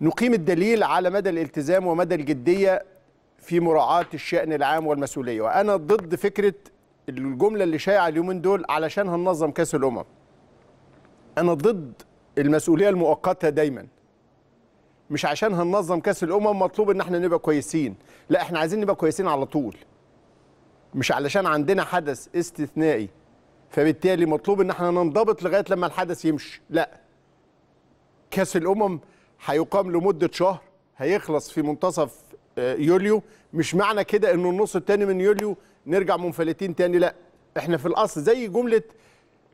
نقيم الدليل على مدى الالتزام ومدى الجدية في مراعاة الشأن العام والمسؤولية وأنا ضد فكرة الجملة اللي شائعة اليومين دول علشان هننظم كأس الأمم أنا ضد المسؤولية المؤقتة دايما مش عشان هننظم كأس الأمم مطلوب إن احنا نبقى كويسين لا احنا عايزين نبقى كويسين على طول مش علشان عندنا حدث استثنائي فبالتالي مطلوب ان احنا ننضبط لغايه لما الحدث يمشي لا كاس الامم هيقام لمده شهر هيخلص في منتصف آه، يوليو مش معنى كده انه النص الثاني من يوليو نرجع منفلتين تاني لا احنا في الاصل زي جمله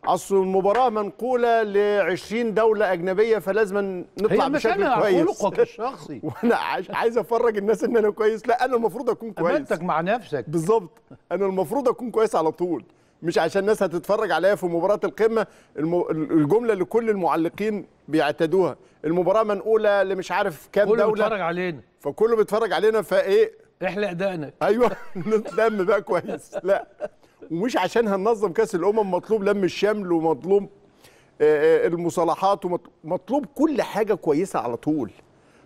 اصل المباراه منقوله ل 20 دوله اجنبيه فلازم نطلع بشكل كويس هي الشخصي وانا عايز افرج الناس ان انا كويس لا انا المفروض اكون كويس امانتك مع نفسك بالظبط انا المفروض اكون كويس على طول مش عشان الناس هتتفرج عليا في مباراه القمه الم... الجمله اللي كل المعلقين بيعتادوها المباراه منقوله لمش عارف كام كله دوله كله بيتفرج علينا فكله بيتفرج علينا فايه احلق دقنك ايوه نتلم بقى كويس لا ومش عشان هننظم كاس الامم مطلوب لم الشمل ومطلوب آه، آه، المصالحات ومطلوب كل حاجه كويسه على طول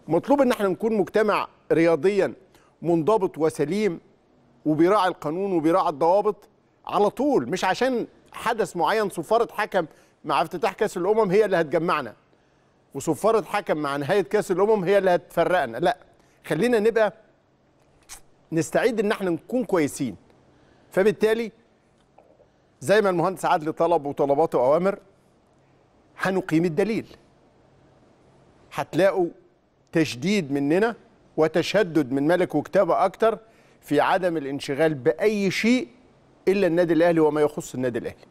مطلوب ان احنا نكون مجتمع رياضيا منضبط وسليم وبيراعي القانون وبيراعي الضوابط على طول مش عشان حدث معين صفاره حكم مع افتتاح كاس الامم هي اللي هتجمعنا وصفاره حكم مع نهايه كاس الامم هي اللي هتفرقنا لا خلينا نبقى نستعيد ان احنا نكون كويسين فبالتالي زي ما المهندس عدلي طلب وطلباته اوامر هنقيم الدليل هتلاقوا تشديد مننا وتشدد من ملك وكتابه اكتر في عدم الانشغال باي شيء الا النادي الاهلي وما يخص النادي الاهلي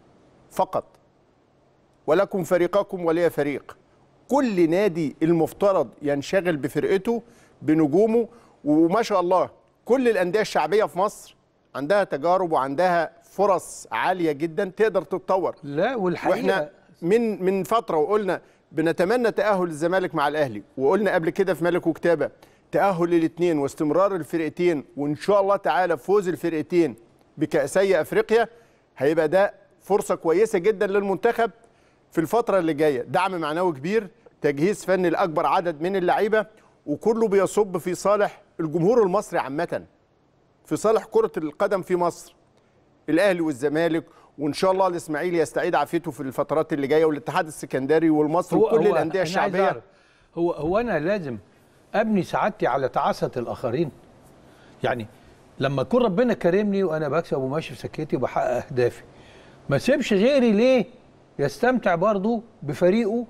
فقط ولكم فريقكم ولي فريق كل نادي المفترض ينشغل بفرقته بنجومه وما شاء الله كل الانديه الشعبيه في مصر عندها تجارب وعندها فرص عاليه جدا تقدر تتطور لا والحقيقه واحنا من من فتره وقلنا بنتمنى تاهل الزمالك مع الاهلي وقلنا قبل كده في ملك وكتابه تاهل الاثنين واستمرار الفرقتين وان شاء الله تعالى فوز الفرقتين بكأسي أفريقيا هيبقى ده فرصة كويسة جدا للمنتخب في الفترة اللي جاية دعم معنوي كبير تجهيز فني لأكبر عدد من اللعيبة وكله بيصب في صالح الجمهور المصري عامة في صالح كرة القدم في مصر الأهلي والزمالك وان شاء الله الاسماعيلي يستعيد عافيته في الفترات اللي جايه والاتحاد السكندري والمصري وكل الانديه الشعبيه هو هو انا لازم ابني سعادتي على تعاسه الاخرين يعني لما يكون ربنا كرمني وانا بكسب وماشي في سكتي وبحقق اهدافي ما سيبش غيري ليه يستمتع برضه بفريقه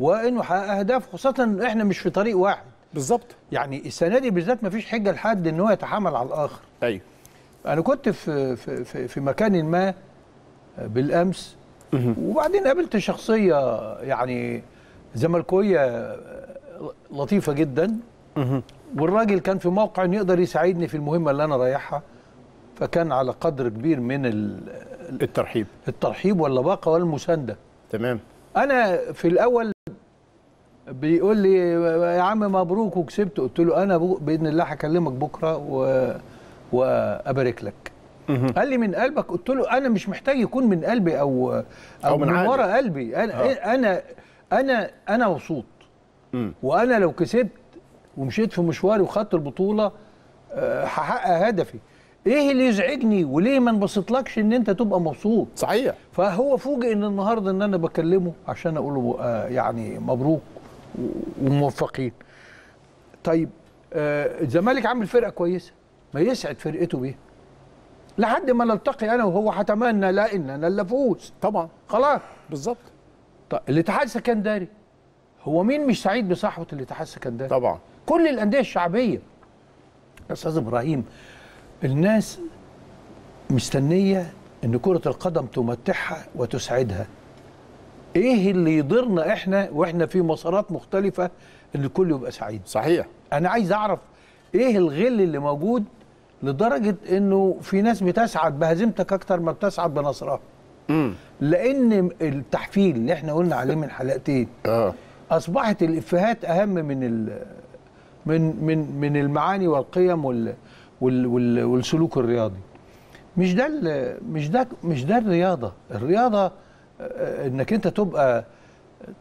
وانه حقق اهداف خاصه ان احنا مش في طريق واحد بالظبط يعني السنه دي بالذات ما فيش حجه لحد ان هو يتحامل على الاخر ايوه انا كنت في في في مكان ما بالامس وبعدين قابلت شخصيه يعني زملكويه لطيفه جدا والراجل كان في موقع انه يقدر يساعدني في المهمه اللي انا رايحها فكان على قدر كبير من الترحيب الترحيب واللباقه والمسانده تمام انا في الاول بيقول لي يا عم مبروك وكسبت قلت له انا باذن الله هكلمك بكره و... وابارك لك قال لي من قلبك قلت له انا مش محتاج يكون من قلبي او او, أو من, من ورا قلبي انا أه. انا انا انا مبسوط وانا لو كسبت ومشيت في مشواري وخدت البطوله آه، هحقق هدفي ايه اللي يزعجني وليه ما انبسطلكش ان انت تبقى مبسوط صحيح فهو فوجئ ان النهارده ان انا بكلمه عشان اقول له آه، يعني مبروك وموفقين طيب آه، الزمالك آه عامل فرقه كويسه ما يسعد فرقته بيه لحد ما نلتقي انا وهو هتمنى لا ان انا اللي افوز طبعا خلاص بالظبط طيب الاتحاد السكندري هو مين مش سعيد بصحوه الاتحاد السكندري طبعا كل الانديه الشعبيه استاذ ابراهيم الناس مستنيه ان كره القدم تمتعها وتسعدها ايه اللي يضرنا احنا واحنا في مسارات مختلفه ان الكل يبقى سعيد صحيح انا عايز اعرف ايه الغل اللي موجود لدرجه انه في ناس بتسعد بهزيمتك اكتر ما بتسعد بنصرها امم لان التحفيل اللي احنا قلنا عليه من حلقتين اه اصبحت الافيهات اهم من من من من المعاني والقيم وال وال وال والسلوك الرياضي مش ده مش ده مش ده الرياضه الرياضه آه، انك انت تبقى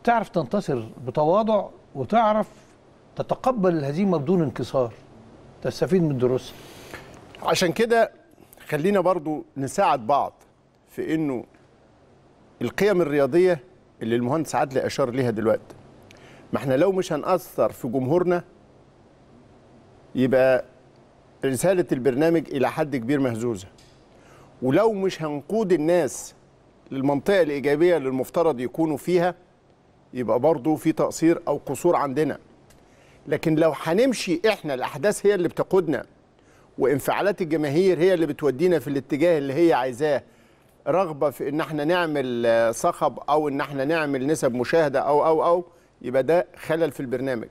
تعرف تنتصر بتواضع وتعرف تتقبل الهزيمه بدون انكسار تستفيد من دروسها عشان كده خلينا برضو نساعد بعض في انه القيم الرياضيه اللي المهندس عدلي اشار ليها دلوقتي ما احنا لو مش هنأثر في جمهورنا يبقى رساله البرنامج الى حد كبير مهزوزه ولو مش هنقود الناس للمنطقه الايجابيه اللي المفترض يكونوا فيها يبقى برضه في تقصير او قصور عندنا لكن لو هنمشي احنا الاحداث هي اللي بتقودنا وانفعالات الجماهير هي اللي بتودينا في الاتجاه اللي هي عايزاه رغبه في ان احنا نعمل صخب او ان احنا نعمل نسب مشاهده او او او يبقى ده خلل في البرنامج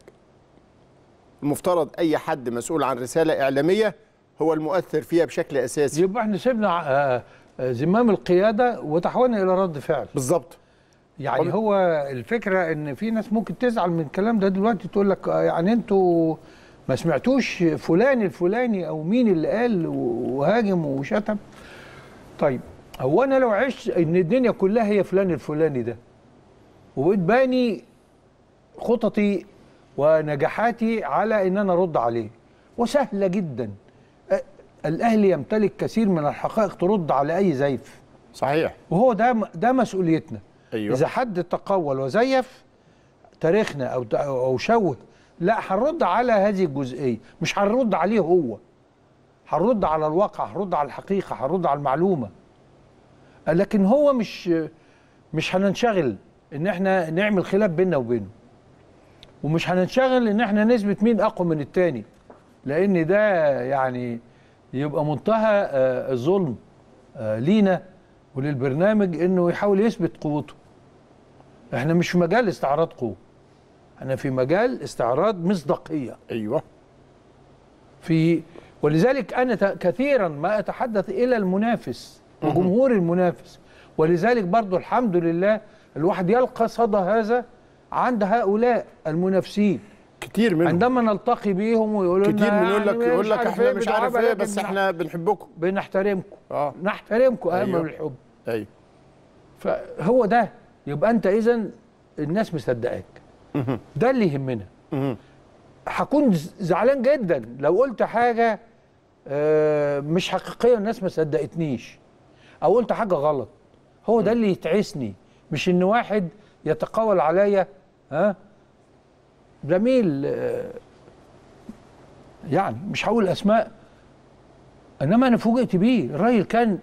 المفترض أي حد مسؤول عن رسالة إعلامية هو المؤثر فيها بشكل أساسي يبقى احنا سيبنا آه، آه، زمام القيادة وتحولنا إلى رد فعل بالظبط يعني طبعا. هو الفكرة إن في ناس ممكن تزعل من الكلام ده دلوقتي تقول لك آه، يعني أنتوا ما سمعتوش فلان الفلاني أو مين اللي قال وهاجم وشتم طيب هو أنا لو عشت إن الدنيا كلها هي فلان الفلاني ده وبقيت باني خططي ونجاحاتي على ان انا ارد عليه وسهله جدا الاهلي يمتلك كثير من الحقائق ترد على اي زيف صحيح وهو ده ده مسؤوليتنا أيوة. اذا حد تقول وزيف تاريخنا او او شوه لا هنرد على هذه الجزئيه مش هنرد عليه هو هنرد على الواقع هنرد على الحقيقه هنرد على المعلومه لكن هو مش مش هننشغل ان احنا نعمل خلاف بيننا وبينه ومش هننشغل ان احنا نثبت مين اقوى من التاني لان ده يعني يبقى منتهى آه، الظلم آه، لينا وللبرنامج انه يحاول يثبت قوته احنا مش في مجال استعراض قوه احنا في مجال استعراض مصداقيه ايوه في ولذلك انا كثيرا ما اتحدث الى المنافس وجمهور المنافس ولذلك برضو الحمد لله الواحد يلقى صدى هذا عند هؤلاء المنافسين كتير منهم عندما نلتقي بيهم ويقولوا لنا كتير يقول لك يعني يقول لك احنا مش عارف إيه،, ايه بس احنا بنحبكم بنحترمكم اه نحترمكم اهم أيوه. من الحب ايوه فهو ده يبقى انت اذا الناس مصدقاك ده اللي يهمنا هكون زعلان جدا لو قلت حاجه آه، مش حقيقيه الناس ما صدقتنيش او قلت حاجه غلط هو ده اللي يتعسني مش ان واحد يتقاول عليا ها زميل يعني مش هقول اسماء انما انا فوجئت بيه الراجل كان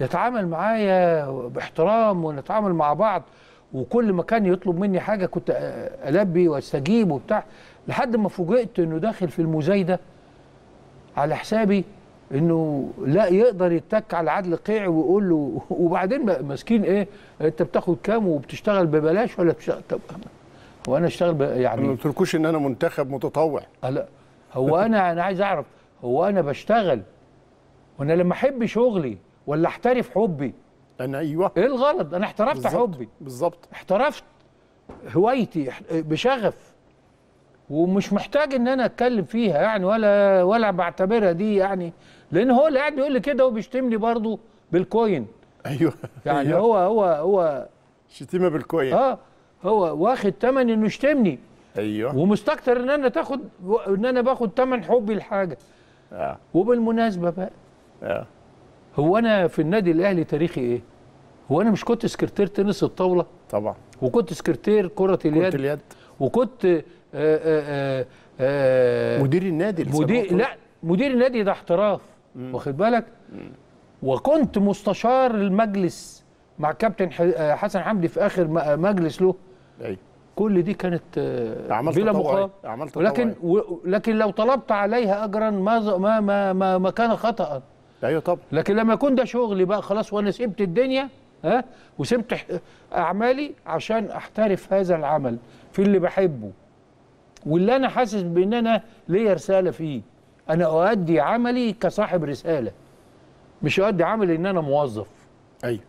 يتعامل معايا باحترام ونتعامل مع بعض وكل ما كان يطلب مني حاجه كنت البي واستجيب وبتاع لحد ما فوجئت انه داخل في المزايده على حسابي انه لا يقدر يتك على عدل قيع ويقول له وبعدين ماسكين ايه انت بتاخد كام وبتشتغل ببلاش ولا بتشتغل طب هو انا اشتغل يعني ما قلتلكوش ان انا منتخب متطوع آه، لا هو انا انا عايز اعرف هو انا بشتغل وانا لما احب شغلي ولا احترف حبي انا ايوه ايه الغلط انا احترفت بالزبط. حبي بالظبط احترفت هوايتي بشغف ومش محتاج ان انا اتكلم فيها يعني ولا ولا بعتبرها دي يعني لان هو اللي قاعد بيقول لي كده وبيشتمني برضه بالكوين ايوه يعني أيوة. هو هو هو شتيمه بالكوين اه هو واخد تمن انه يشتمني ايوه ومستكتر ان انا تاخد ان انا باخد تمن حبي لحاجه اه وبالمناسبه بقى اه هو انا في النادي الاهلي تاريخي ايه؟ هو انا مش كنت سكرتير تنس الطاوله؟ طبعا وكنت سكرتير كره اليد كره اليد وكنت آآ آه، آآ آه، آآ آه، مدير النادي مدير لا مدير النادي ده احتراف واخد بالك؟ مم. وكنت مستشار المجلس مع كابتن حسن حمدي في اخر مجلس له أي. كل دي كانت آه، عملت بلا مقابل ولكن لكن لو طلبت عليها اجرا ما ما ما ما, ما كان خطا ايوه طبعا لكن لما يكون ده شغلي بقى خلاص وانا سبت الدنيا ها وسبت اعمالي عشان احترف هذا العمل في اللي بحبه واللي انا حاسس بان انا ليا رساله فيه انا اؤدي عملي كصاحب رساله مش اؤدي عملي ان انا موظف ايوه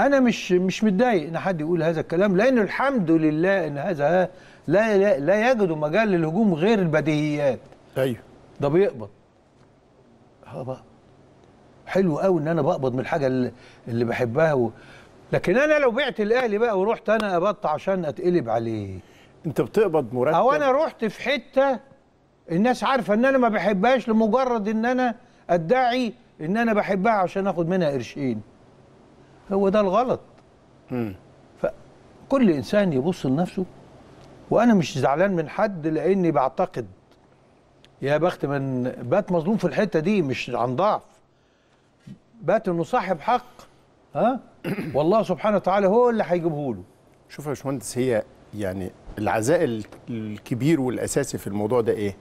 انا مش مش متضايق ان حد يقول هذا الكلام لان الحمد لله ان هذا لا لا, لا يجد مجال للهجوم غير البديهيات ايوه ده بيقبض ها آه، بقى حلو قوي ان انا بقبض من الحاجه اللي, اللي بحبها و... لكن انا لو بعت الاهلي بقى ورحت انا قبضت عشان اتقلب عليه انت بتقبض مرتب او انا رحت في حته الناس عارفه ان انا ما بحبهاش لمجرد ان انا ادعي ان انا بحبها عشان اخد منها قرشين هو ده الغلط م. فكل انسان يبص لنفسه وانا مش زعلان من حد لاني بعتقد يا بخت من بات مظلوم في الحته دي مش عن ضعف بات انه صاحب حق ها والله سبحانه وتعالى هو اللي هيجيبه له شوف يا باشمهندس هي يعني العزاء الكبير والاساسي في الموضوع ده ايه؟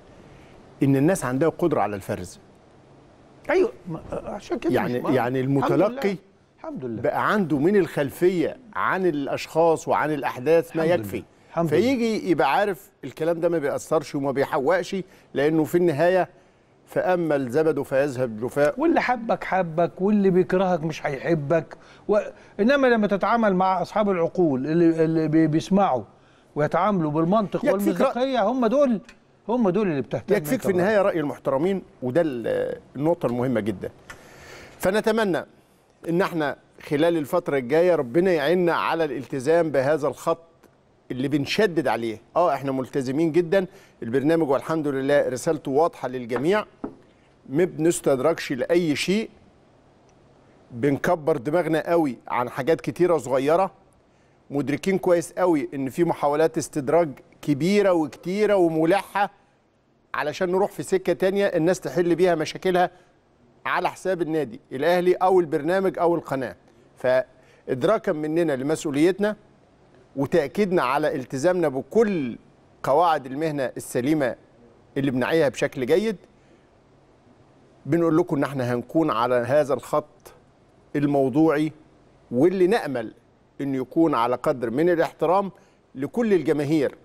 ان الناس عندها قدره على الفرز ايوه عشان كده يعني يعني المتلقي الحمد لله بقى عنده من الخلفيه عن الاشخاص وعن الاحداث ما يكفي لله. الحمد فيجي يبقى عارف الكلام ده ما بيأثرش وما بيحوقش لانه في النهايه فأما الزبد فيذهب جفاء واللي حبك حبك واللي بيكرهك مش هيحبك إنما لما تتعامل مع أصحاب العقول اللي, اللي بيسمعوا ويتعاملوا بالمنطق والمنطقيه هم دول هم دول اللي بتهتم يكفيك في النهاية رأي المحترمين وده النقطة المهمة جدا فنتمنى ان احنا خلال الفتره الجايه ربنا يعيننا على الالتزام بهذا الخط اللي بنشدد عليه اه احنا ملتزمين جدا البرنامج والحمد لله رسالته واضحه للجميع ما بنستدركش لاي شيء بنكبر دماغنا قوي عن حاجات كتيره صغيره مدركين كويس قوي ان في محاولات استدراج كبيره وكتيره وملحه علشان نروح في سكه تانية الناس تحل بيها مشاكلها على حساب النادي الاهلي او البرنامج او القناه فادراكا مننا لمسؤوليتنا وتاكيدنا على التزامنا بكل قواعد المهنه السليمه اللي بنعيها بشكل جيد بنقول لكم ان احنا هنكون على هذا الخط الموضوعي واللي نامل انه يكون على قدر من الاحترام لكل الجماهير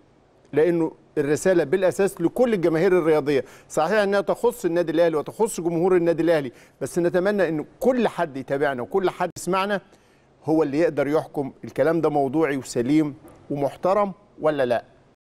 لانه الرساله بالاساس لكل الجماهير الرياضيه صحيح انها تخص النادي الاهلي وتخص جمهور النادي الاهلي بس نتمنى ان كل حد يتابعنا وكل حد يسمعنا هو اللي يقدر يحكم الكلام ده موضوعي وسليم ومحترم ولا لا